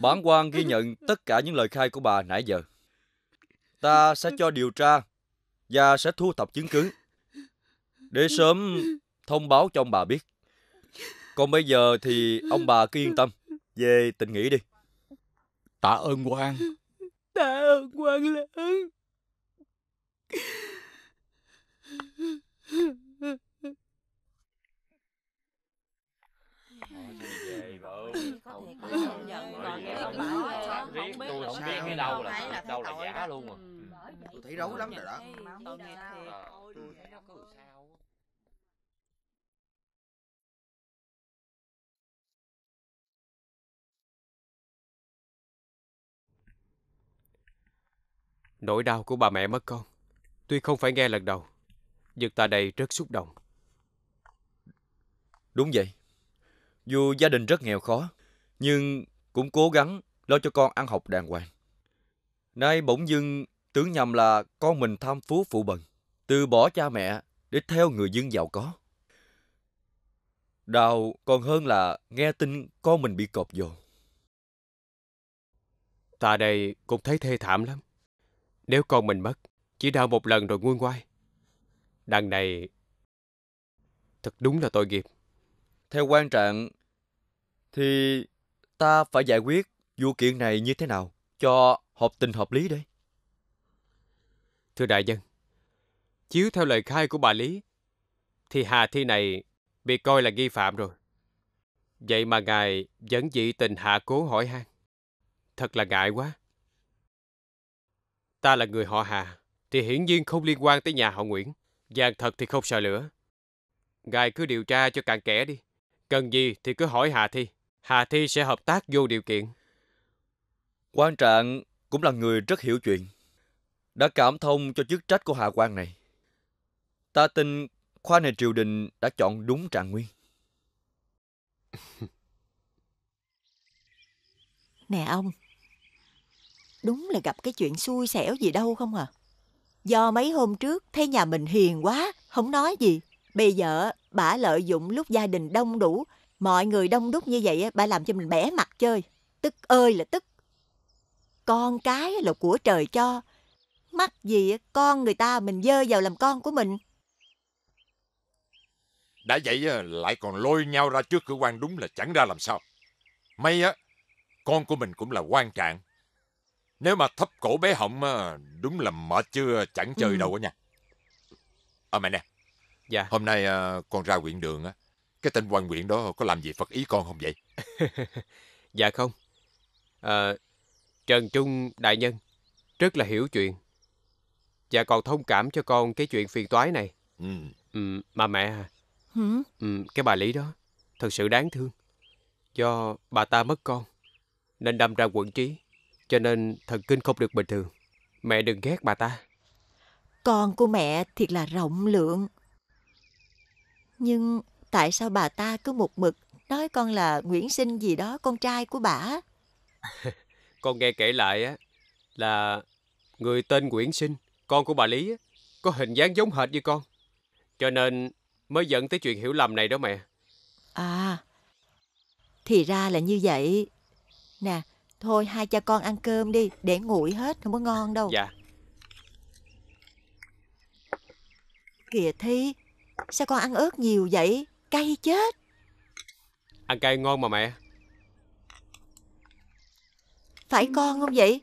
Bản quan ghi nhận tất cả những lời khai của bà nãy giờ. Ta sẽ cho điều tra và sẽ thu thập chứng cứ để sớm thông báo cho ông bà biết. Còn bây giờ thì ông bà cứ yên tâm về tình nghỉ đi. Tạ ơn quan. Tạ ơn quan lớn. tôi ừ, không cái biết không biết cái đâu là đâu là giả luôn rồi à. ừ. tôi thấy rối lắm rồi đó tội nghiệp thiệt sao Nỗi đau của bà mẹ mất con Tuy không phải nghe lần đầu Nhưng ta đây rất xúc động Đúng vậy dù gia đình rất nghèo khó, nhưng cũng cố gắng lo cho con ăn học đàng hoàng. Nay bỗng dưng tưởng nhầm là con mình tham phú phụ bần, từ bỏ cha mẹ để theo người dân giàu có. Đau còn hơn là nghe tin con mình bị cọp vô. Ta đây cũng thấy thê thảm lắm. Nếu con mình mất, chỉ đau một lần rồi nguôi ngoai. Đằng này, thật đúng là tội nghiệp. Theo quan trạng thì ta phải giải quyết vụ kiện này như thế nào cho hợp tình hợp lý đây? Thưa đại nhân. chiếu theo lời khai của bà Lý, thì Hà Thi này bị coi là nghi phạm rồi. Vậy mà ngài vẫn dị tình hạ cố hỏi han. Thật là ngại quá. Ta là người họ Hà, thì hiển nhiên không liên quan tới nhà họ Nguyễn. Giang thật thì không sợ lửa. Ngài cứ điều tra cho cạn kẽ đi. Cần gì thì cứ hỏi Hà Thi. Hà Thi sẽ hợp tác vô điều kiện. Quan Trạng cũng là người rất hiểu chuyện. Đã cảm thông cho chức trách của Hà quan này. Ta tin khoa này triều đình đã chọn đúng Trạng Nguyên. Nè ông, đúng là gặp cái chuyện xui xẻo gì đâu không à. Do mấy hôm trước thấy nhà mình hiền quá, không nói gì. Bây giờ bà lợi dụng lúc gia đình đông đủ, mọi người đông đúc như vậy, bà làm cho mình bẻ mặt chơi. Tức ơi là tức. Con cái là của trời cho. Mắc gì con người ta mình dơ vào làm con của mình. Đã vậy lại còn lôi nhau ra trước cửa quan đúng là chẳng ra làm sao. May á, con của mình cũng là quan trạng. Nếu mà thấp cổ bé họng đúng là mệt chưa chẳng chơi ừ. đâu á nha. Ờ à, mày nè, Dạ. Hôm nay à, con ra huyện đường á, cái tên quan huyện đó có làm gì phật ý con không vậy? dạ không. À, Trần Trung đại nhân rất là hiểu chuyện và còn thông cảm cho con cái chuyện phiền toái này. Ừ. ừ mà mẹ à, ừ? cái bà Lý đó thật sự đáng thương. Do bà ta mất con nên đâm ra quận trí cho nên thần kinh không được bình thường. Mẹ đừng ghét bà ta. Con của mẹ thiệt là rộng lượng. Nhưng tại sao bà ta cứ một mực nói con là Nguyễn Sinh gì đó, con trai của bà? con nghe kể lại á là người tên Nguyễn Sinh, con của bà Lý, có hình dáng giống hệt như con. Cho nên mới dẫn tới chuyện hiểu lầm này đó mẹ. À, thì ra là như vậy. Nè, thôi hai cha con ăn cơm đi, để nguội hết, không có ngon đâu. Dạ. Kìa Thi, Sao con ăn ớt nhiều vậy Cay chết Ăn cay ngon mà mẹ Phải con không vậy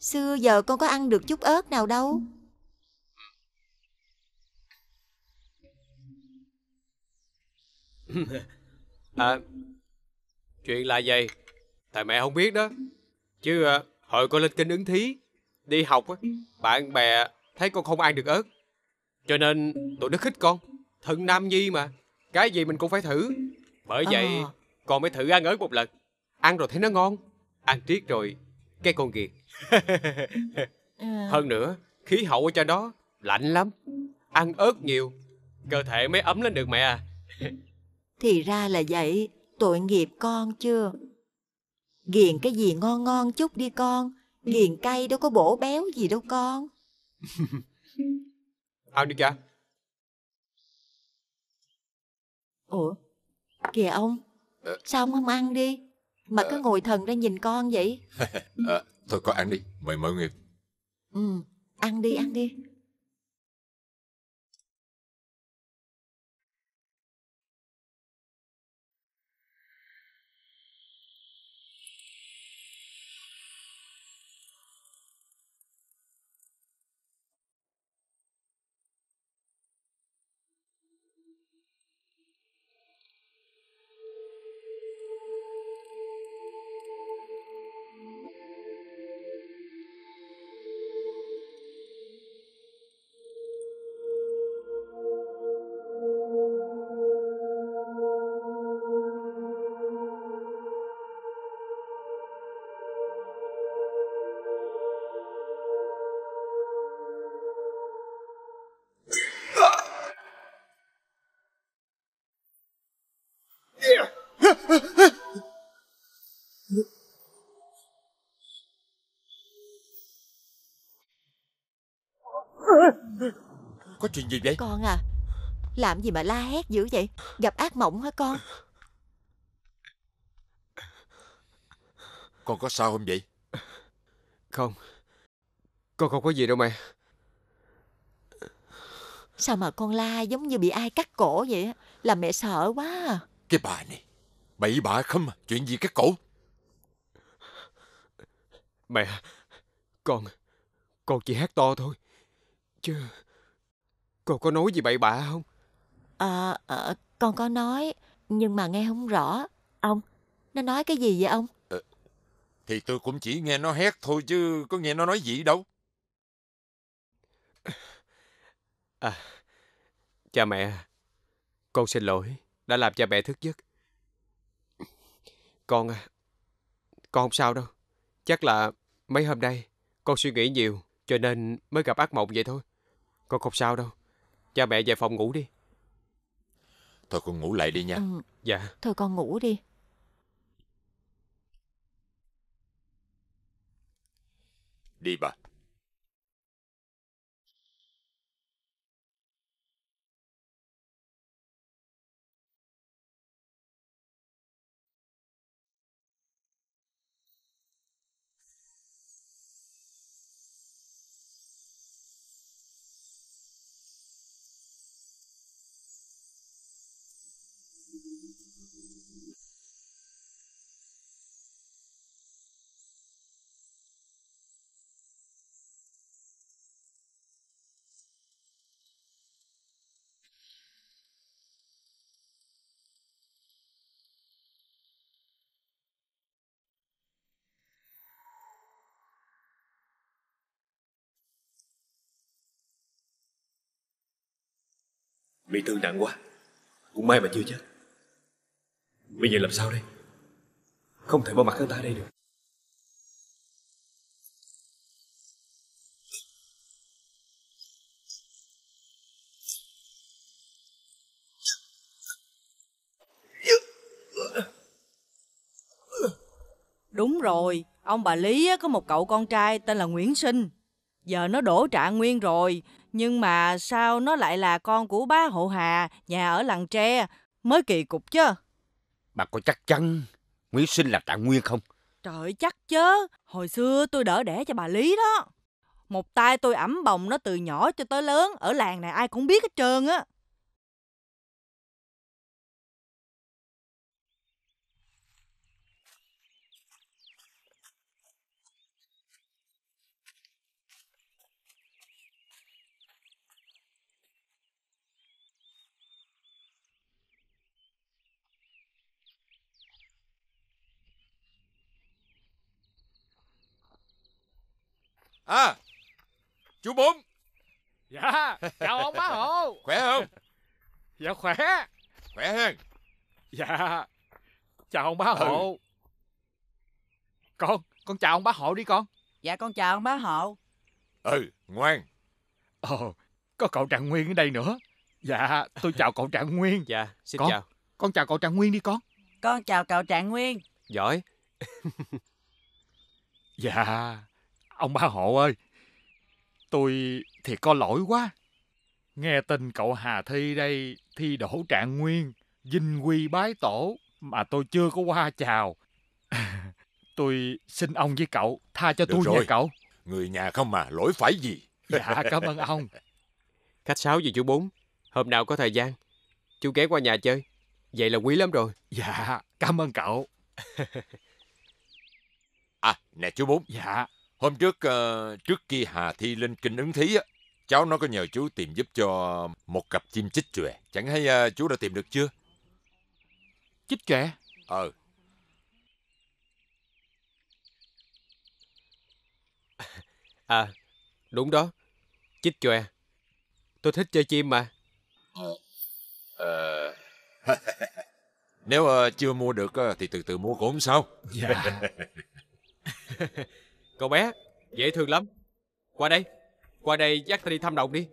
Xưa giờ con có ăn được chút ớt nào đâu à, Chuyện là vậy Tại mẹ không biết đó Chứ à, hồi con lên kinh ứng thí Đi học á Bạn bè thấy con không ăn được ớt Cho nên tụi nó khích con Thần Nam Nhi mà Cái gì mình cũng phải thử Bởi à. vậy à. còn mới thử ăn ớt một lần Ăn rồi thấy nó ngon Ăn triết rồi Cái con ghiền à. Hơn nữa Khí hậu ở trên đó Lạnh lắm Ăn ớt nhiều Cơ thể mới ấm lên được mẹ à Thì ra là vậy Tội nghiệp con chưa Ghiền cái gì ngon ngon chút đi con Ghiền cay đâu có bổ béo gì đâu con Ăn đi cha Ủa Kìa ông ờ. Sao ông không ăn đi Mà cứ ờ. ngồi thần ra nhìn con vậy à, Thôi con ăn đi Mời mọi người Ừ Ăn đi ăn đi chuyện gì vậy Con à Làm gì mà la hét dữ vậy Gặp ác mộng hả con Con có sao không vậy Không Con không có gì đâu mẹ Sao mà con la giống như bị ai cắt cổ vậy Làm mẹ sợ quá à. Cái bà này Bậy bạ không à? Chuyện gì cắt cổ Mẹ Con Con chỉ hát to thôi Chứ Cô có nói gì bậy bạ không? À, à, con có nói, nhưng mà nghe không rõ. Ông, nó nói cái gì vậy ông? À, thì tôi cũng chỉ nghe nó hét thôi chứ có nghe nó nói gì đâu. À, cha mẹ, con xin lỗi đã làm cha mẹ thức giấc. Con à, con không sao đâu. Chắc là mấy hôm nay con suy nghĩ nhiều cho nên mới gặp ác mộng vậy thôi. Con không sao đâu. Cha mẹ về phòng ngủ đi Thôi con ngủ lại đi nha ừ. Dạ Thôi con ngủ đi Đi bà bị thương nặng quá cũng may mà chưa chết bây giờ làm sao đây không thể bỏ mặt hắn ta đây được Đúng rồi, ông bà Lý có một cậu con trai tên là Nguyễn Sinh. Giờ nó đổ trạng nguyên rồi, nhưng mà sao nó lại là con của ba hộ Hà, nhà ở làng tre, mới kỳ cục chứ. Bà có chắc chắn Nguyễn Sinh là Trạng Nguyên không? Trời chắc chứ, hồi xưa tôi đỡ đẻ cho bà Lý đó. Một tay tôi ẩm bồng nó từ nhỏ cho tới lớn, ở làng này ai cũng biết hết trơn á. À Chú Bốn Dạ Chào ông bá hộ Khỏe không Dạ khỏe Khỏe hen Dạ Chào ông bá hộ ừ. Con Con chào ông bá hộ đi con Dạ con chào ông bá hộ Ừ ngoan Ồ Có cậu Trạng Nguyên ở đây nữa Dạ tôi chào cậu Trạng Nguyên Dạ xin con, chào Con chào cậu Trạng Nguyên đi con Con chào cậu Trạng Nguyên Giỏi Dạ Ông ba hộ ơi, tôi thiệt có lỗi quá. Nghe tin cậu Hà Thi đây thi đổ trạng nguyên, vinh quy bái tổ mà tôi chưa có qua chào. tôi xin ông với cậu tha cho Được tôi rồi. cậu. Người nhà không mà, lỗi phải gì? Dạ, cảm ơn ông. Khách sáo gì chú Bốn, hôm nào có thời gian, chú ghé qua nhà chơi. Vậy là quý lắm rồi. Dạ, cảm ơn cậu. à, nè chú Bốn. Dạ. Hôm trước, ờ, trước khi Hà thi lên kinh ứng thí, á cháu nó có nhờ chú tìm giúp cho một cặp chim chích chòe. Chẳng hay ờ, chú đã tìm được chưa? Chích chòe? Ờ. À, đúng đó. Chích chòe. Tôi thích chơi chim mà. Ờ. Nếu uh, chưa mua được uh, thì từ từ mua cũng sao. Dạ. Cậu bé, dễ thương lắm. Qua đây, qua đây dắt ta đi thăm đồng đi.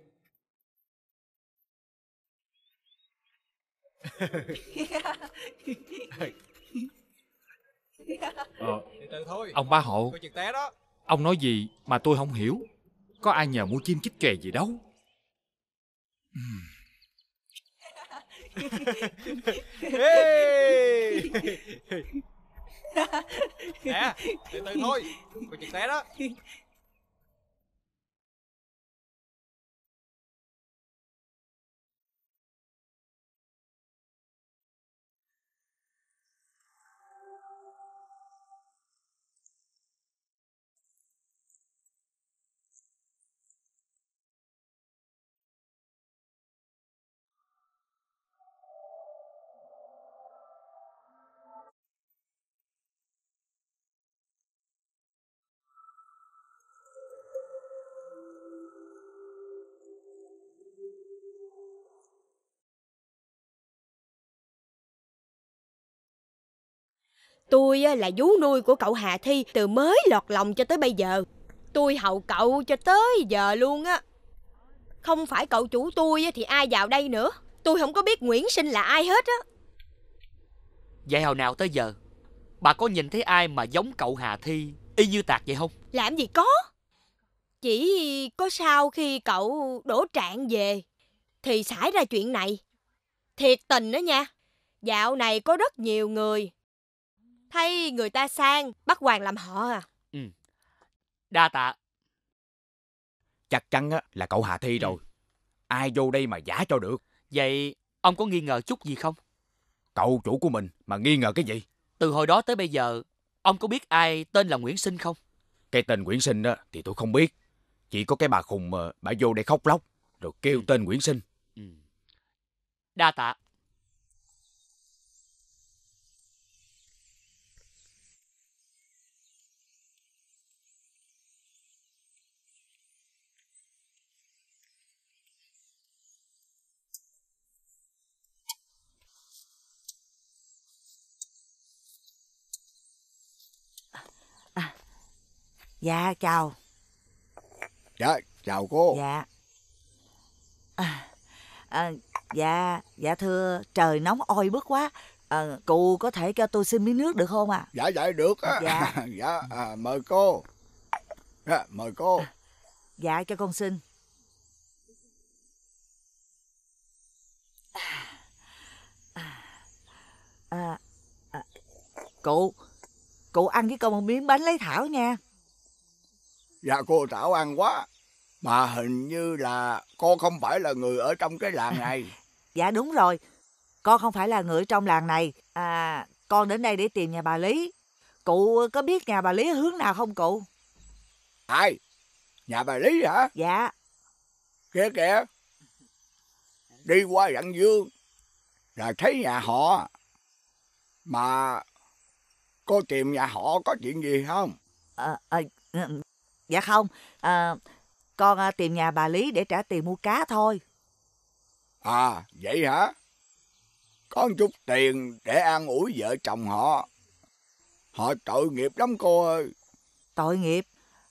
ờ, ông ba hộ, ông nói gì mà tôi không hiểu. Có ai nhờ mua chim chích chè gì đâu. Uhm nè từ từ thôi còn chừng té đó Tôi là vú nuôi của cậu Hà Thi từ mới lọt lòng cho tới bây giờ. Tôi hậu cậu cho tới giờ luôn á. Không phải cậu chủ tôi thì ai vào đây nữa. Tôi không có biết Nguyễn Sinh là ai hết á. Vậy hồi nào tới giờ, bà có nhìn thấy ai mà giống cậu Hà Thi y như tạc vậy không? Làm gì có. Chỉ có sau khi cậu đổ trạng về thì xảy ra chuyện này. Thiệt tình đó nha. Dạo này có rất nhiều người thay người ta sang, bắt hoàng làm họ à. Ừ. Đa tạ. Chắc chắn á, là cậu Hà Thi ừ. rồi. Ai vô đây mà giả cho được. Vậy ông có nghi ngờ chút gì không? Cậu chủ của mình mà nghi ngờ cái gì? Từ hồi đó tới bây giờ, ông có biết ai tên là Nguyễn Sinh không? Cái tên Nguyễn Sinh á thì tôi không biết. Chỉ có cái bà khùng mà bà vô đây khóc lóc rồi kêu ừ. tên Nguyễn Sinh. Ừ. Đa tạ. Dạ chào Dạ chào cô Dạ à, à, Dạ dạ thưa trời nóng oi bức quá à, Cụ có thể cho tôi xin miếng nước được không ạ à? Dạ dạ được á Dạ, dạ à, mời cô dạ, Mời cô à, Dạ cho con xin à, à, à Cụ Cụ ăn với con một miếng bánh lấy thảo nha và dạ, cô Thảo ăn quá. Mà hình như là cô không phải là người ở trong cái làng này. dạ đúng rồi, con không phải là người ở trong làng này. À, con đến đây để tìm nhà bà Lý. Cụ có biết nhà bà Lý hướng nào không cụ? Ai? Nhà bà Lý hả? Dạ. Kìa kìa. Đi qua dặn Dương là thấy nhà họ. Mà cô tìm nhà họ có chuyện gì không? À, à, dạ không à, con ờ, tìm nhà bà lý để trả tiền mua cá thôi à vậy hả con chút tiền để an ủi vợ chồng họ họ tội nghiệp lắm cô ơi tội nghiệp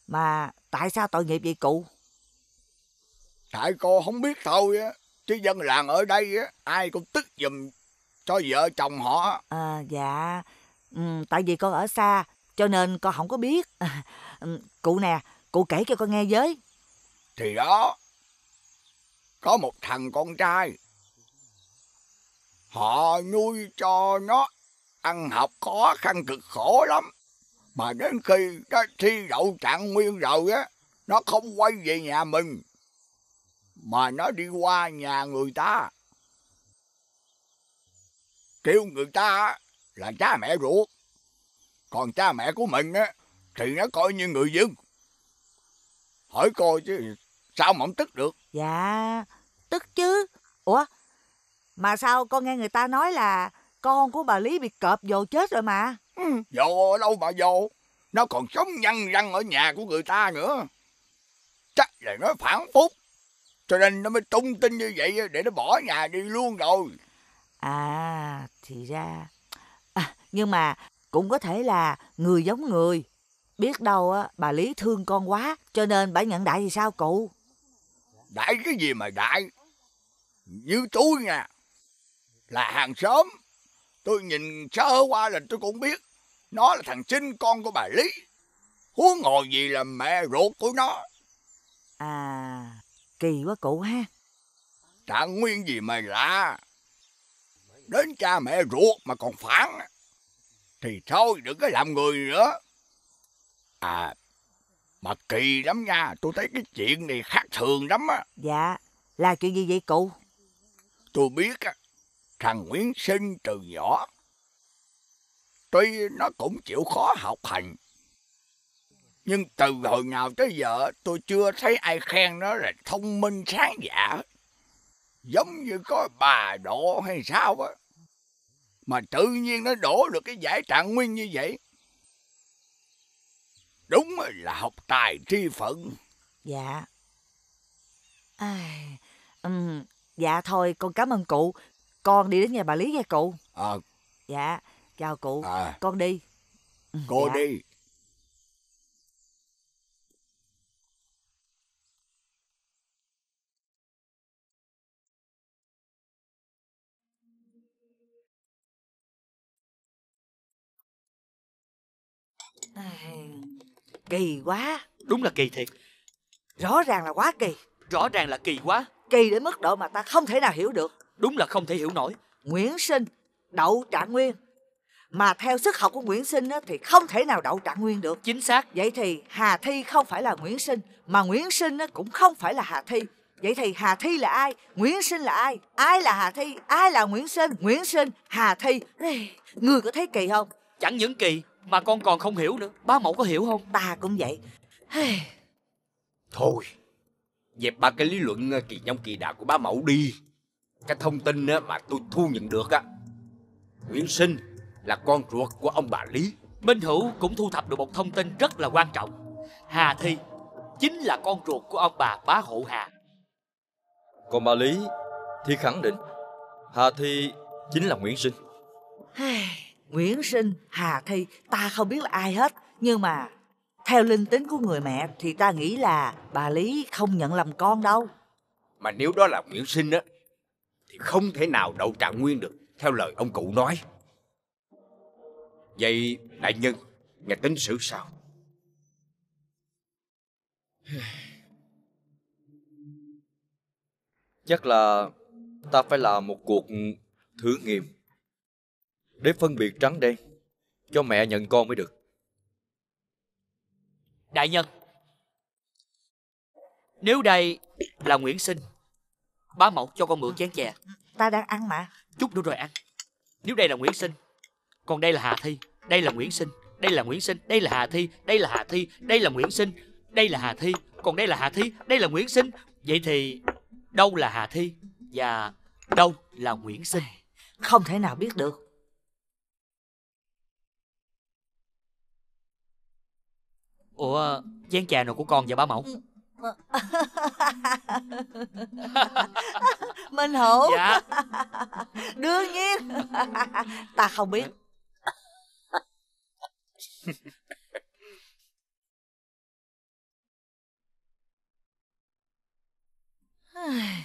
mà tại sao tội nghiệp vậy cụ tại cô không biết thôi á chứ dân làng ở đây á ai cũng tức giùm cho vợ chồng họ à dạ ừ, tại vì con ở xa cho nên con không có biết Ừ, cụ nè, cụ kể cho con nghe với. Thì đó, có một thằng con trai. Họ nuôi cho nó ăn học khó khăn cực khổ lắm. Mà đến khi nó thi đậu trạng nguyên rồi á, nó không quay về nhà mình. Mà nó đi qua nhà người ta. Kêu người ta là cha mẹ ruột. Còn cha mẹ của mình á, thì nó coi như người dưng hỏi coi chứ sao mà không tức được dạ tức chứ ủa mà sao con nghe người ta nói là con của bà lý bị cọp vô chết rồi mà vô ừ. ở đâu mà vô nó còn sống nhăn răng ở nhà của người ta nữa chắc là nó phản phúc cho nên nó mới tung tin như vậy để nó bỏ nhà đi luôn rồi à thì ra à, nhưng mà cũng có thể là người giống người Biết đâu á, bà Lý thương con quá, cho nên bà nhận đại thì sao cụ? Đại cái gì mà đại? Như tôi nha, là hàng xóm. Tôi nhìn sơ qua là tôi cũng biết, nó là thằng sinh con của bà Lý. Huống ngồi gì là mẹ ruột của nó. À, kỳ quá cụ ha. Trạng nguyên gì mày lạ. Đến cha mẹ ruột mà còn phản. Thì thôi đừng có làm người nữa. À, mà kỳ lắm nha, tôi thấy cái chuyện này khác thường lắm á. Dạ, là chuyện gì vậy cụ? Tôi biết á, thằng Nguyễn sinh từ nhỏ. Tuy nó cũng chịu khó học hành, nhưng từ hồi nào tới giờ tôi chưa thấy ai khen nó là thông minh sáng dạ. Giống như có bà đổ hay sao á. Mà tự nhiên nó đổ được cái giải trạng nguyên như vậy. Đúng là học tài tri phận. Dạ. À, um, dạ thôi con cảm ơn cụ. Con đi đến nhà bà Lý nghe cụ. À. Dạ, chào cụ. À. Con đi. Cô dạ. đi. Ai... À, Kỳ quá. Đúng là kỳ thiệt. Rõ ràng là quá kỳ. Rõ ràng là kỳ quá. Kỳ đến mức độ mà ta không thể nào hiểu được. Đúng là không thể hiểu nổi. Nguyễn Sinh, đậu trạng nguyên. Mà theo sức học của Nguyễn Sinh á, thì không thể nào đậu trạng nguyên được. Chính xác. Vậy thì Hà Thi không phải là Nguyễn Sinh, mà Nguyễn Sinh á, cũng không phải là Hà Thi. Vậy thì Hà Thi là ai? Nguyễn Sinh là ai? Ai là Hà Thi? Ai là Nguyễn Sinh? Nguyễn Sinh, Hà Thi. Người có thấy kỳ không? Chẳng những kỳ mà con còn không hiểu nữa ba mẫu có hiểu không Ta cũng vậy Thôi Dẹp ba cái lý luận ờ, kỳ nhông kỳ đạo của ba mẫu đi Cái thông tin ờ, mà tôi thu nhận được á Nguyễn Sinh là con ruột của ông bà Lý Minh Hữu cũng thu thập được một thông tin rất là quan trọng Hà Thi Chính là con ruột của ông bà bá hộ Hà Còn bà Lý Thì khẳng định Hà Thi chính là Nguyễn Sinh Nguyễn Sinh, Hà Thi, ta không biết là ai hết. Nhưng mà theo linh tính của người mẹ thì ta nghĩ là bà Lý không nhận làm con đâu. Mà nếu đó là Nguyễn Sinh á, thì không thể nào đậu trạng nguyên được theo lời ông cụ nói. Vậy đại nhân, ngài tính xử sao? Chắc là ta phải làm một cuộc thử nghiệm để phân biệt trắng đen cho mẹ nhận con mới được đại nhân nếu đây là nguyễn sinh bá mẫu cho con mượn chén chè ta đang ăn mà chút nữa rồi ăn nếu đây là nguyễn sinh còn đây là hà thi đây là nguyễn sinh đây là nguyễn sinh đây là hà thi đây là hà thi đây là nguyễn sinh đây là hà thi còn đây là hà thi đây là nguyễn sinh vậy thì đâu là hà thi và đâu là nguyễn sinh không thể nào biết được Ủa chén trà nào của con và ba mẫu Minh Hữu Dạ Đương nhiên Ta không biết Ai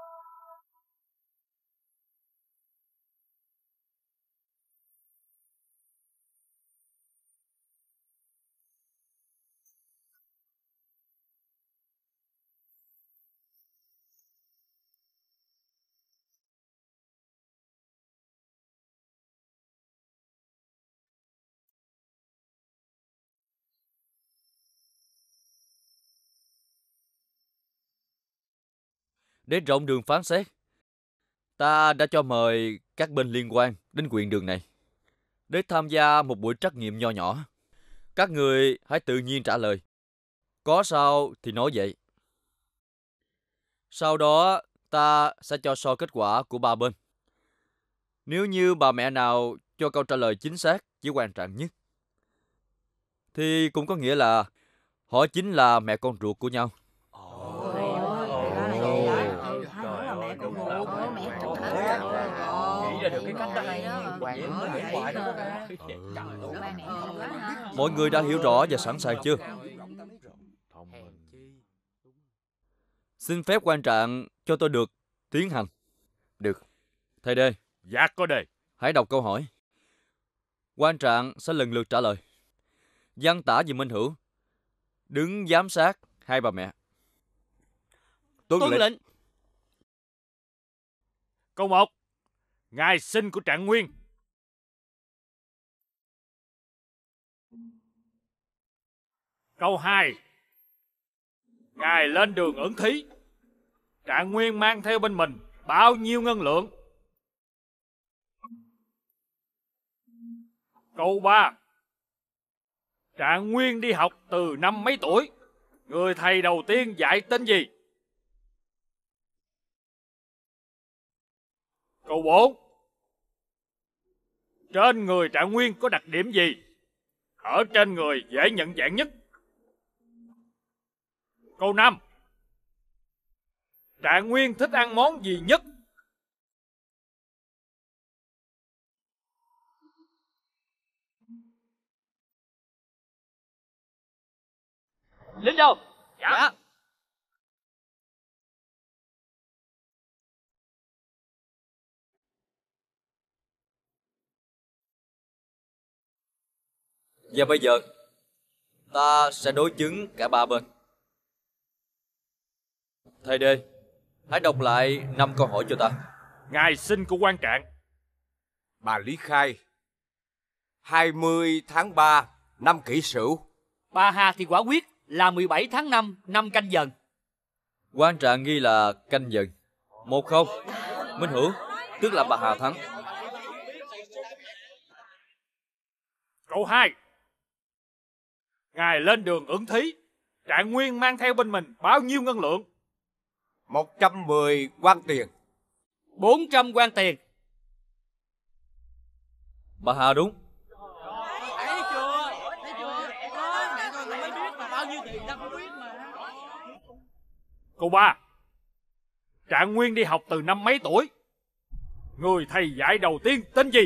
để rộng đường phán xét. Ta đã cho mời các bên liên quan đến quyền đường này để tham gia một buổi trắc nghiệm nho nhỏ. Các người hãy tự nhiên trả lời. Có sao thì nói vậy. Sau đó, ta sẽ cho so kết quả của ba bên. Nếu như bà mẹ nào cho câu trả lời chính xác chỉ quan trọng nhất, thì cũng có nghĩa là họ chính là mẹ con ruột của nhau. ngoại ngoại đó mọi người đã hiểu rõ và sẵn sàng chưa xin phép quan trạng cho tôi được tiến hành được thầy đề dạ có đề hãy đọc câu hỏi quan trạng sẽ lần lượt trả lời văn tả về minh hữu đứng giám sát hai bà mẹ tuân, tuân lệnh. lệnh câu một ngày sinh của trạng nguyên Câu 2 Ngài lên đường ứng thí Trạng Nguyên mang theo bên mình Bao nhiêu ngân lượng Câu 3 Trạng Nguyên đi học từ năm mấy tuổi Người thầy đầu tiên dạy tên gì Câu 4 Trên người Trạng Nguyên có đặc điểm gì Ở trên người dễ nhận dạng nhất Câu 5 Trạng Nguyên thích ăn món gì nhất? Lính đâu? Dạ. dạ. Và bây giờ ta sẽ đối chứng cả ba bên. Thầy Đê, hãy đọc lại năm câu hỏi cho ta. Ngày sinh của quan trạng. Bà Lý Khai, 20 tháng 3 năm kỷ sửu. Bà Hà thì quả quyết là 17 tháng 5 năm canh dần. Quan trạng ghi là canh dần. Một không, Minh Hữu, tức là bà Hà thắng. Câu 2 Ngài lên đường ứng thí Trạng Nguyên mang theo bên mình bao nhiêu ngân lượng 110 quan tiền. 400 quan tiền. Bà Hà đúng. Thấy chưa? Thấy chưa? Đó, mẹ con mới biết mà bao nhiêu tiền ta cũng biết mà. Cô ba, Trạng Nguyên đi học từ năm mấy tuổi? Người thầy dạy đầu tiên tên gì?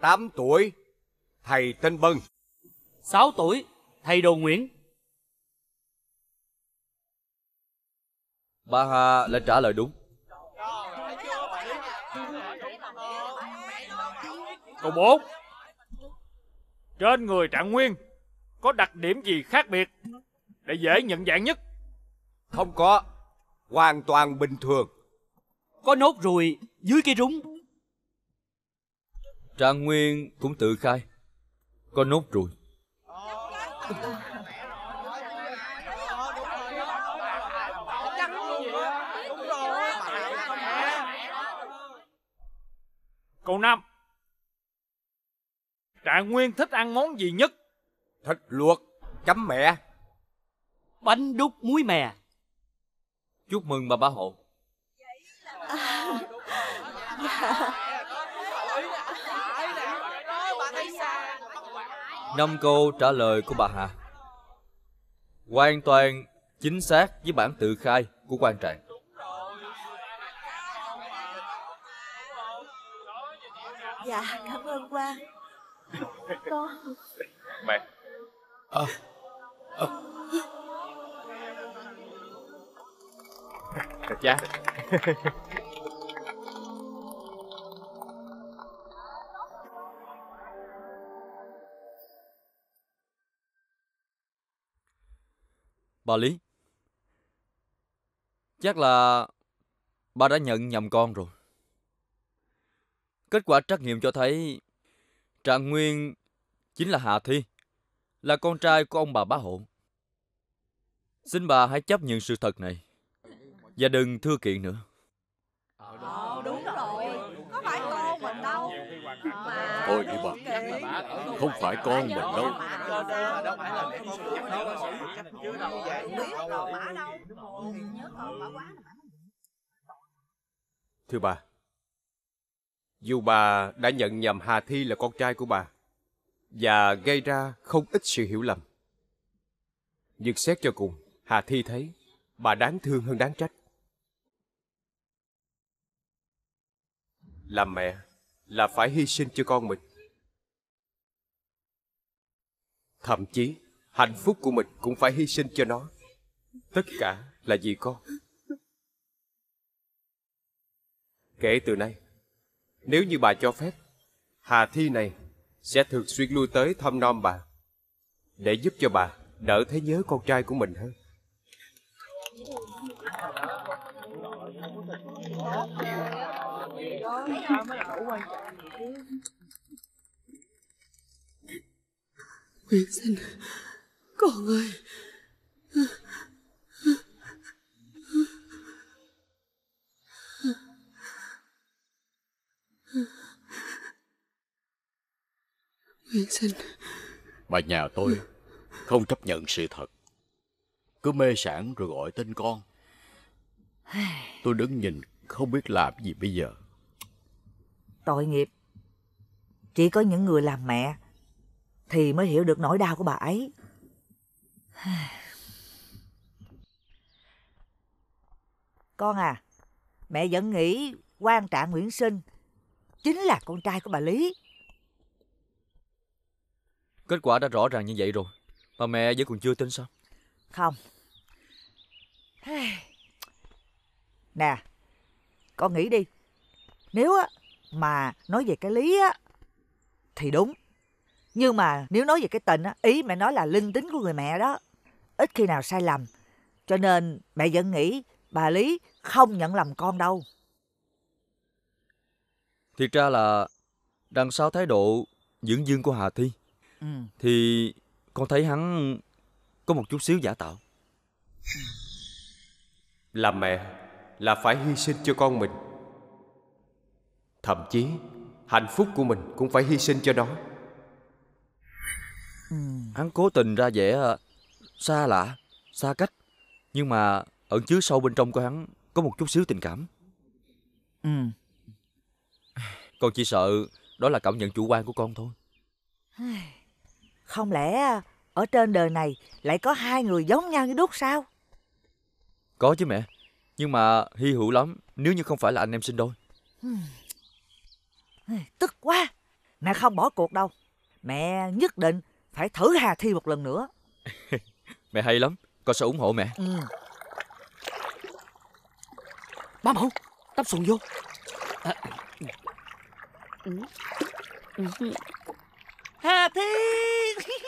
8 tuổi, thầy tên Bân. 6 tuổi, thầy Đồ Nguyễn. Ba Hà lại trả lời đúng Câu 4 Trên người Trạng Nguyên Có đặc điểm gì khác biệt Để dễ nhận dạng nhất Không có Hoàn toàn bình thường Có nốt ruồi dưới cây rúng Trạng Nguyên cũng tự khai Có nốt ruồi Câu 5 Trạng Nguyên thích ăn món gì nhất? Thịt luộc, chấm mẹ Bánh đúc muối mè Chúc mừng bà bá hộ Năm câu trả lời của bà Hà Hoàn toàn chính xác với bản tự khai của quan trạng Dạ ờ. cảm ơn qua Con Mẹ Ờ à. à. Dạ Bà Lý Chắc là Ba đã nhận nhầm con rồi Kết quả trắc nghiệm cho thấy Trạng Nguyên chính là Hạ Thi, là con trai của ông bà Bá Hộ. Xin bà hãy chấp nhận sự thật này và đừng thưa kiện nữa. Ờ, đúng rồi, có phải con mình đâu. Mà... Thôi bà, không phải con mình đâu. Thưa bà, dù bà đã nhận nhầm Hà Thi là con trai của bà, và gây ra không ít sự hiểu lầm. Nhưng xét cho cùng, Hà Thi thấy bà đáng thương hơn đáng trách. Làm mẹ là phải hy sinh cho con mình. Thậm chí, hạnh phúc của mình cũng phải hy sinh cho nó. Tất cả là vì con. Kể từ nay, nếu như bà cho phép, Hà Thi này sẽ thường xuyên lui tới thăm non bà, để giúp cho bà đỡ thấy nhớ con trai của mình hơn. Nguyễn sinh, con ơi, Sinh, Mà nhà tôi không chấp nhận sự thật. Cứ mê sản rồi gọi tên con. Tôi đứng nhìn không biết làm gì bây giờ. Tội nghiệp. Chỉ có những người làm mẹ thì mới hiểu được nỗi đau của bà ấy. Con à, mẹ vẫn nghĩ quan trạng Nguyễn Sinh chính là con trai của bà Lý. Kết quả đã rõ ràng như vậy rồi Mà mẹ vẫn còn chưa tin sao Không Nè Con nghĩ đi Nếu á mà nói về cái lý á Thì đúng Nhưng mà nếu nói về cái tình á Ý mẹ nói là linh tính của người mẹ đó Ít khi nào sai lầm Cho nên mẹ vẫn nghĩ bà Lý không nhận lầm con đâu Thiệt ra là Đằng sau thái độ dưỡng dương của Hà Thi Ừ. thì con thấy hắn có một chút xíu giả tạo Làm mẹ là phải hy sinh cho con mình thậm chí hạnh phúc của mình cũng phải hy sinh cho nó ừ. hắn cố tình ra vẻ ờ, xa lạ xa cách nhưng mà ẩn chứa sâu bên trong của hắn có một chút xíu tình cảm ừ con chỉ sợ đó là cảm nhận chủ quan của con thôi không lẽ ở trên đời này lại có hai người giống nhau như đúc sao? Có chứ mẹ, nhưng mà hy hữu lắm nếu như không phải là anh em sinh đôi. Hmm. Tức quá, mẹ không bỏ cuộc đâu. Mẹ nhất định phải thử Hà Thi một lần nữa. mẹ hay lắm, con sẽ ủng hộ mẹ. Ừ. Ba mẫu, tắp xuồng vô. À. Ừ. Ừ. Ừ. Hà Thi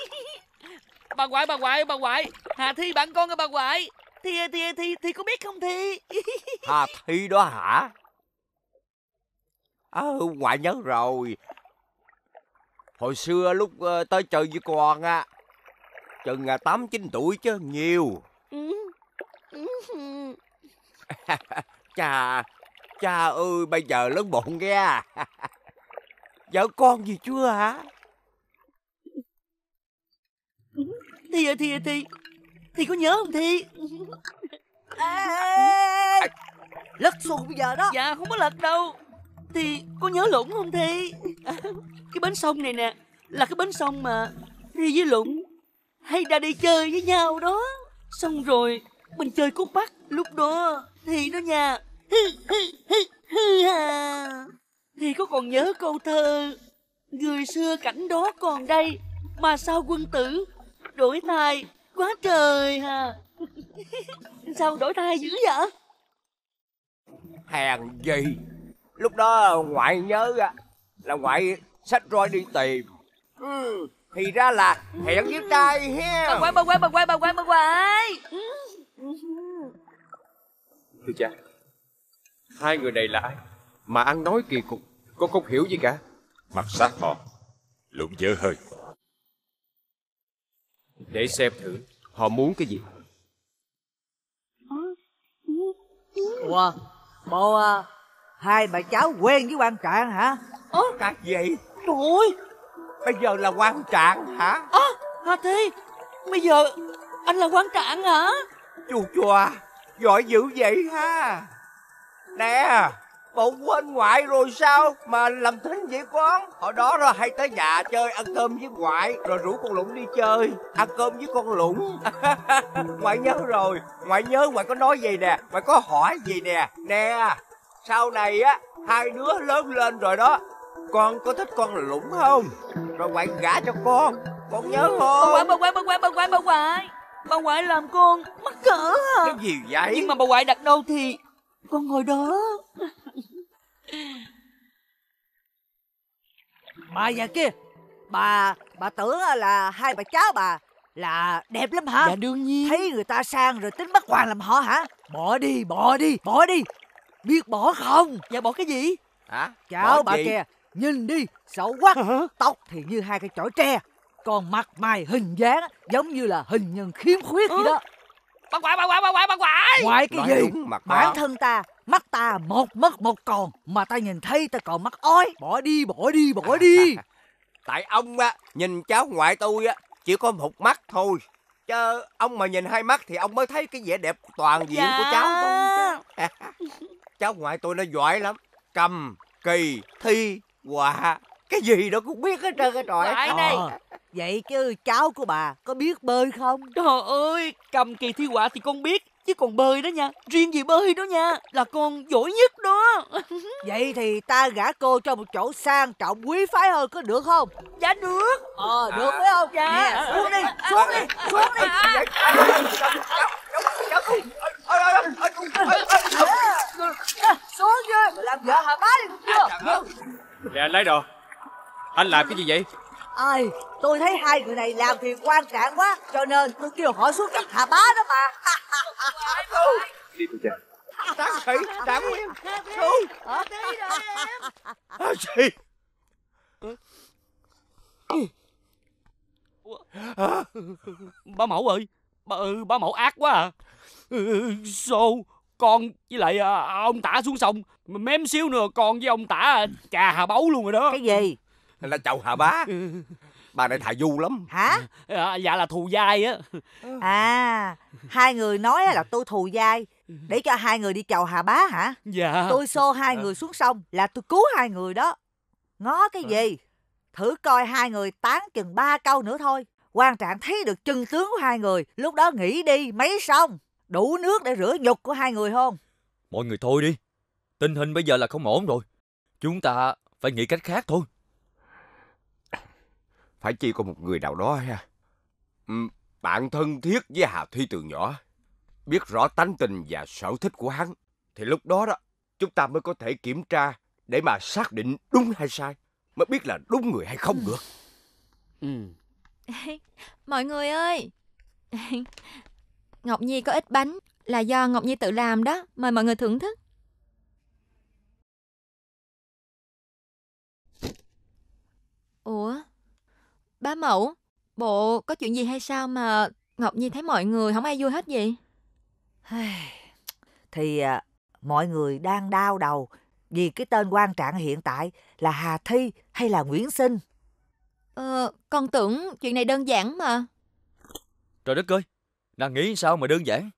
Bà ngoại bà ngoại bà ngoại Hà Thi bạn con ơi à, bà ngoại Thi ơi Thi ơi Thi Thi có biết không Thi Hà Thi đó hả À ngoại nhớ rồi Hồi xưa lúc ờ, tới chơi với con á Chừng à, tám chín tuổi chứ nhiều Cha Cha ơi bây giờ lớn bụng nghe à. Vợ con gì chưa hả Thi ơi Thi ơi Thi Thi có nhớ không Thi à, Lật xuồng bây giờ đó Dạ không có lật đâu Thi có nhớ Lũng không Thi Cái bến sông này nè Là cái bến sông mà Thi với Lũng Hay đã đi chơi với nhau đó Xong rồi mình chơi cút bắt Lúc đó Thi đó nha Thì có còn nhớ câu thơ Người xưa cảnh đó còn đây Mà sao quân tử đổi thai quá trời hà sao đổi thai dữ vậy hèn gì lúc đó ngoại nhớ là ngoại sách roi đi tìm ừ, thì ra là hẹn với trai he bà quay bà quay bà quay bà quay bà quay thưa cha hai người này là ai mà ăn nói kỳ cục con không hiểu gì cả mặt sát họ lụng dở hơi để xem thử Họ muốn cái gì Ủa Bộ à, Hai bà cháu quen với quan trạng hả Ơ Trạng gì Trời ơi Bây giờ là quan trạng hả Ơ à, Hà Thi Bây giờ Anh là quan trạng hả Chùa chùa Giỏi dữ vậy ha Nè bộ quên ngoại rồi sao mà làm thính vậy con hồi đó rồi hay tới nhà chơi ăn cơm với ngoại rồi rủ con lũng đi chơi ăn cơm với con lũng ngoại nhớ rồi ngoại nhớ ngoại có nói gì nè ngoại có hỏi gì nè nè sau này á hai đứa lớn lên rồi đó con có thích con lũng không rồi ngoại gả cho con con nhớ không bà ngoại bà ngoại bà ngoại bà ngoại bà ngoại bà ngoại làm con mắc cỡ hả à. cái gì vậy nhưng mà bà ngoại đặt đâu thì con ngồi đó bà già kia bà bà tưởng là hai bà cháu bà là đẹp lắm hả dạ đương nhiên thấy người ta sang rồi tính bắt hoàng làm họ hả bỏ đi bỏ đi bỏ đi biết bỏ không dạ bỏ cái gì hả cháu bà kia nhìn đi xấu quá hả? tóc thì như hai cái chổi tre còn mặt mày hình dáng giống như là hình nhân khiếm khuyết gì đó Băng quải, băng quải, băng quải, băng quải Quải cái Nói gì? mặt Bản đó. thân ta, mắt ta một mất một còn Mà ta nhìn thấy ta còn mắt ói Bỏ đi, bỏ đi, bỏ đi Tại ông á, nhìn cháu ngoại tôi á Chỉ có một mắt thôi Chứ ông mà nhìn hai mắt thì ông mới thấy cái vẻ đẹp toàn diện dạ. của cháu tôi cháu ngoại tôi nó giỏi lắm cầm kỳ thi quà cái gì đó cũng biết hết trơn á trời ơi ờ. Vậy chứ cháu của bà có biết bơi không? Trời ơi, cầm kỳ thi họa thì con biết Chứ còn bơi đó nha, riêng gì bơi đó nha Là con giỏi nhất đó Vậy thì ta gả cô cho một chỗ sang trọng quý phái hơn có được không? Dạ được Ờ, à, được phải không? Dạ yeah, Xuống đi, xuống đi, xuống đi à, à, à. Xuống chưa, làm vợ hả bá đi Nè anh dạ, lấy đồ Anh làm cái gì vậy? ơi tôi thấy hai người này làm việc quan trọng quá cho nên tôi kêu họ xuống gặp hạ bá đó mà đi tôi chơi đáng sĩ đáng quen xuống à, chị ba mẫu ơi ba, ừ, ba mẫu ác quá à xô so, con với lại à, ông tả xuống sông mém xíu nữa con với ông tả à, chà hà bấu luôn rồi đó cái gì là chầu hà bá bà này thà du lắm hả à, dạ là thù dai á à hai người nói là tôi thù dai để cho hai người đi chầu hà bá hả dạ tôi xô hai người xuống sông là tôi cứu hai người đó ngó cái gì thử coi hai người tán chừng ba câu nữa thôi quan trạng thấy được chân tướng của hai người lúc đó nghĩ đi mấy xong đủ nước để rửa nhục của hai người không mọi người thôi đi tình hình bây giờ là không ổn rồi chúng ta phải nghĩ cách khác thôi phải chi có một người nào đó ha. Ừ, bạn thân thiết với Hà Thi từ nhỏ, biết rõ tánh tình và sở thích của hắn, thì lúc đó đó, chúng ta mới có thể kiểm tra để mà xác định đúng hay sai, mới biết là đúng người hay không ừ. được. Ừ. Mọi người ơi, Ngọc Nhi có ít bánh là do Ngọc Nhi tự làm đó, mời mọi người thưởng thức. Ủa, Bá mẫu, bộ có chuyện gì hay sao mà Ngọc Nhi thấy mọi người không ai vui hết vậy? Thì à, mọi người đang đau đầu vì cái tên quan trạng hiện tại là Hà Thi hay là Nguyễn Sinh. Ờ, con tưởng chuyện này đơn giản mà. Trời đất ơi, nàng nghĩ sao mà đơn giản?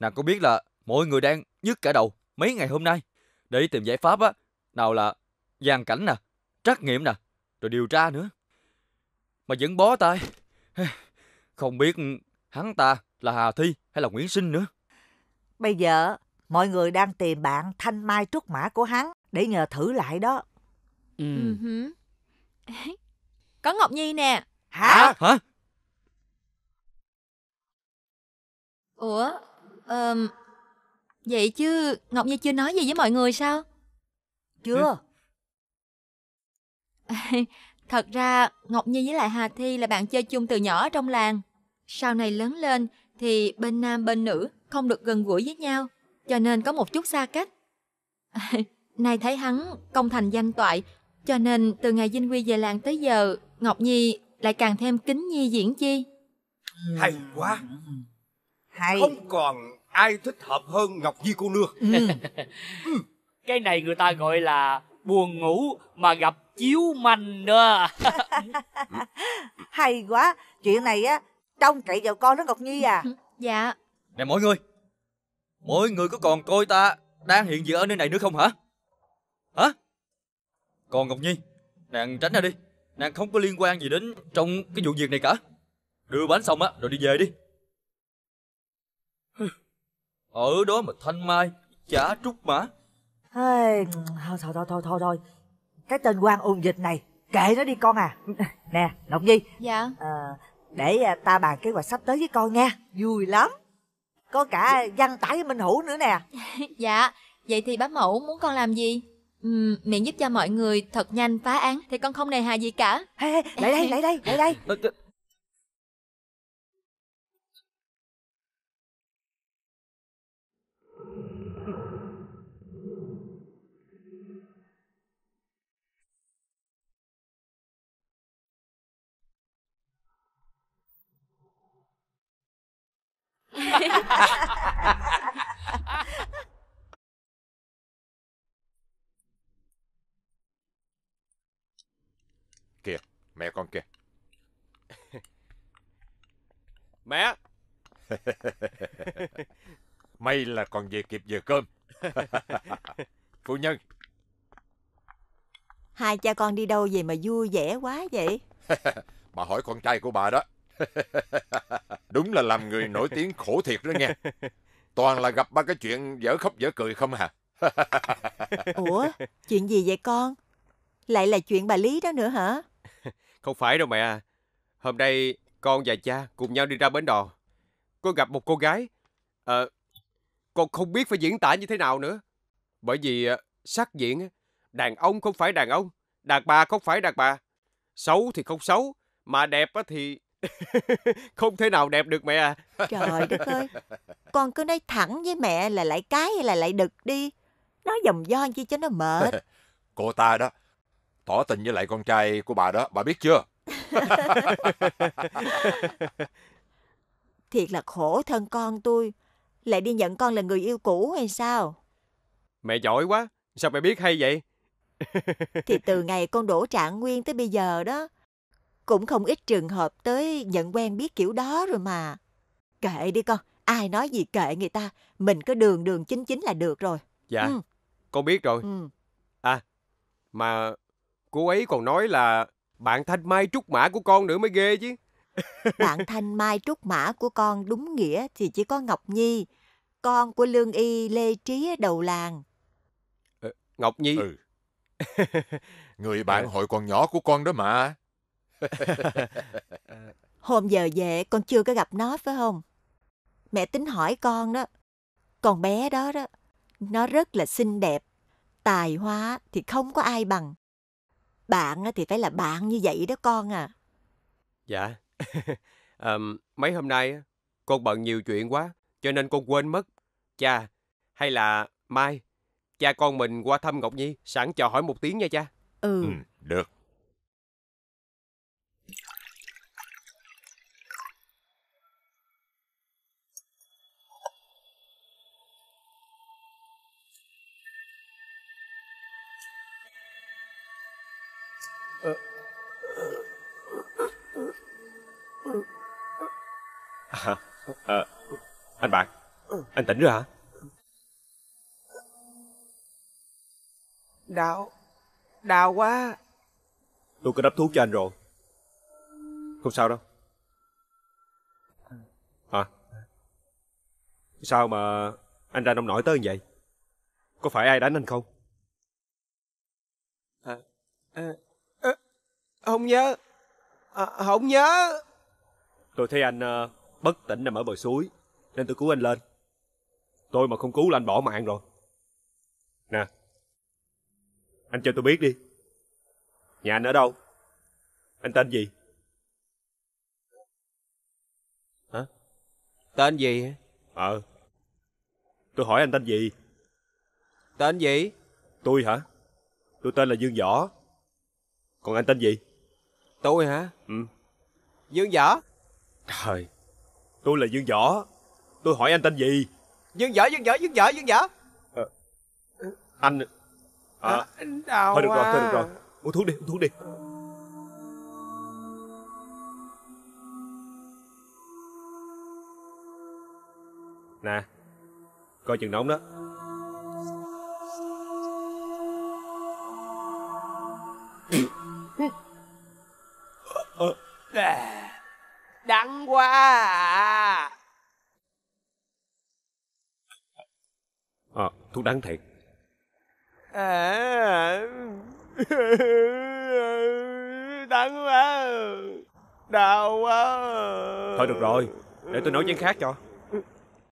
Nàng có biết là mọi người đang nhức cả đầu mấy ngày hôm nay để tìm giải pháp á, nào là gian cảnh nè, trắc nghiệm nè, rồi điều tra nữa mà vẫn bó tay. Không biết hắn ta là Hà Thi hay là Nguyễn Sinh nữa. Bây giờ mọi người đang tìm bạn Thanh Mai Trúc Mã của hắn để nhờ thử lại đó. Ừ. ừ Có Ngọc Nhi nè. Hả? Hả? Ủa? Um, vậy chứ Ngọc Nhi chưa nói gì với mọi người sao? Chưa. Thật ra, Ngọc Nhi với lại Hà Thi là bạn chơi chung từ nhỏ ở trong làng. Sau này lớn lên thì bên nam bên nữ không được gần gũi với nhau, cho nên có một chút xa cách. À, nay thấy hắn công thành danh toại, cho nên từ ngày Vinh Quy về làng tới giờ, Ngọc Nhi lại càng thêm kính Nhi diễn chi. Hay quá! Hay! Không còn ai thích hợp hơn Ngọc Nhi cô nương. Ừ. Ừ. Cái này người ta gọi là buồn ngủ mà gặp chiếu mành đó hay quá chuyện này á trông cậy vào con đó ngọc nhi à dạ nè mọi người mọi người có còn coi ta đang hiện diện ở nơi này nữa không hả hả còn ngọc nhi nàng tránh ra đi nàng không có liên quan gì đến trong cái vụ việc này cả đưa bánh xong á rồi đi về đi ở đó mà thanh mai chả trúc mã thôi thôi thôi thôi thôi cái tên quan ôn dịch này kệ nó đi con à nè ngọc nhi dạ ờ, à, để ta bàn kế hoạch sắp tới với con nha vui lắm có cả văn tải với minh hữu nữa nè dạ vậy thì bá mẫu muốn con làm gì ừ, miệng giúp cho mọi người thật nhanh phá án thì con không nề hà gì cả hey, lại đây lại đây lại đây kìa mẹ con kìa mẹ may là còn về kịp giờ cơm phu nhân hai cha con đi đâu về mà vui vẻ quá vậy bà hỏi con trai của bà đó Đúng là làm người nổi tiếng khổ thiệt đó nghe, Toàn là gặp ba cái chuyện dở khóc dở cười không hả? Ủa, chuyện gì vậy con? Lại là chuyện bà Lý đó nữa hả? Không phải đâu mẹ à. Hôm nay con và cha cùng nhau đi ra bến đò. có gặp một cô gái. à, con không biết phải diễn tả như thế nào nữa. Bởi vì ờ, sắc diện, đàn ông không phải đàn ông, đàn bà không phải đàn bà. Xấu thì không xấu, mà đẹp thì Không thể nào đẹp được mẹ à. Trời đất ơi. Con cứ nói thẳng với mẹ là lại cái hay là lại đực đi. Nói dòng do chi cho nó mệt. Cô ta đó, tỏ tình với lại con trai của bà đó, bà biết chưa? Thiệt là khổ thân con tôi. Lại đi nhận con là người yêu cũ hay sao? Mẹ giỏi quá, sao mẹ biết hay vậy? Thì từ ngày con đổ trạng nguyên tới bây giờ đó, cũng không ít trường hợp tới nhận quen biết kiểu đó rồi mà. Kệ đi con, ai nói gì kệ người ta, mình cứ đường đường chính chính là được rồi. Dạ, ừ. con biết rồi. Ừ. À, mà cô ấy còn nói là bạn Thanh Mai Trúc Mã của con nữa mới ghê chứ. bạn Thanh Mai Trúc Mã của con đúng nghĩa thì chỉ có Ngọc Nhi, con của Lương Y Lê Trí đầu làng. Ờ, Ngọc Nhi? Ừ. Người bạn dạ. hội còn nhỏ của con đó mà. Hôm giờ về con chưa có gặp nó phải không? Mẹ tính hỏi con đó. Con bé đó đó, nó rất là xinh đẹp. Tài hoa thì không có ai bằng. Bạn thì phải là bạn như vậy đó con à. Dạ. à, mấy hôm nay con bận nhiều chuyện quá cho nên con quên mất. Cha, hay là Mai, cha con mình qua thăm Ngọc Nhi, sẵn chờ hỏi một tiếng nha cha. Ừ. ừ được, à, anh bạn anh tỉnh rồi hả đau đau quá tôi có đắp thuốc cho anh rồi không sao đâu hả à, sao mà anh ra nông nổi tới như vậy có phải ai đánh anh không à, à, à, không nhớ à, không nhớ tôi thấy anh uh, bất tỉnh nằm ở bờ suối, nên tôi cứu anh lên. Tôi mà không cứu là anh bỏ mạng rồi. Nè, anh cho tôi biết đi. Nhà anh ở đâu? Anh tên gì? Hả? Tên gì? Ờ. Tôi hỏi anh tên gì? Tên gì? Tôi hả? Tôi tên là Dương Võ. Còn anh tên gì? Tôi hả? Ừ. Dương Võ? Trời, Tôi là Dương Võ. Tôi hỏi anh tên gì? Dương Võ, Dương Võ, Dương Võ, Dương Võ. Ờ, à, à, anh... À, anh đau thôi được rồi, thôi được à? rồi. Uống thuốc đi, uống thuốc đi. Nè, coi chừng nóng đó. Yeah đắng quá à à, thuốc đắng thiệt à, đắng quá à. đau quá à. thôi được rồi để tôi nói chén khác cho